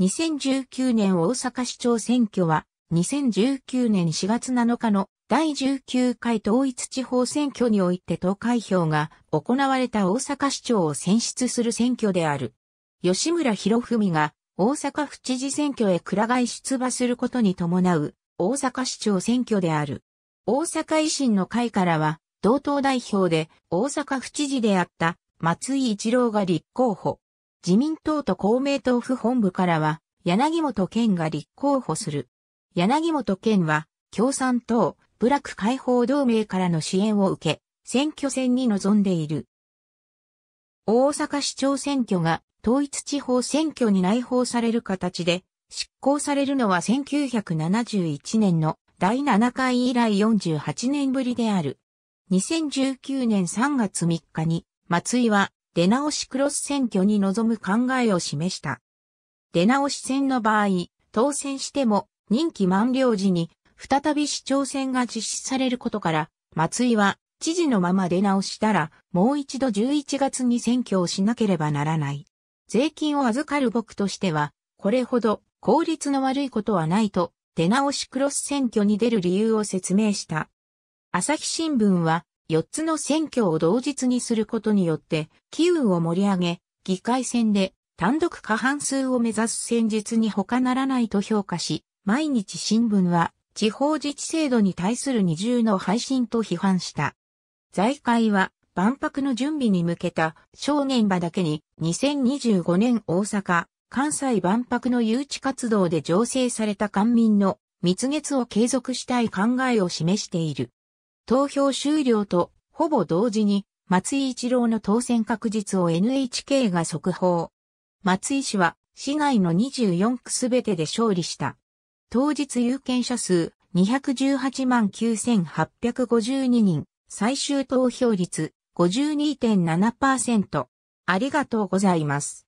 2019年大阪市長選挙は、2019年4月7日の第19回統一地方選挙において投開票が行われた大阪市長を選出する選挙である。吉村博文が大阪府知事選挙へくら替出馬することに伴う大阪市長選挙である。大阪維新の会からは、同党代表で大阪府知事であった松井一郎が立候補。自民党と公明党府本部からは、柳本健が立候補する。柳本健は、共産党、部落解放同盟からの支援を受け、選挙戦に臨んでいる。大阪市長選挙が統一地方選挙に内包される形で、執行されるのは1971年の第7回以来48年ぶりである。2019年3月3日に、松井は出直しクロス選挙に臨む考えを示した。出直し選の場合、当選しても任期満了時に再び市長選が実施されることから、松井は知事のまま出直したら、もう一度11月に選挙をしなければならない。税金を預かる僕としては、これほど効率の悪いことはないと、出直しクロス選挙に出る理由を説明した。朝日新聞は、4つの選挙を同日にすることによって、機運を盛り上げ、議会選で単独過半数を目指す戦術に他ならないと評価し、毎日新聞は地方自治制度に対する二重の配信と批判した。財界は万博の準備に向けた正言場だけに2025年大阪、関西万博の誘致活動で醸成された官民の蜜月を継続したい考えを示している。投票終了と、ほぼ同時に、松井一郎の当選確実を NHK が速報。松井氏は、市内の24区すべてで勝利した。当日有権者数218万9852人、最終投票率52.7%。ありがとうございます。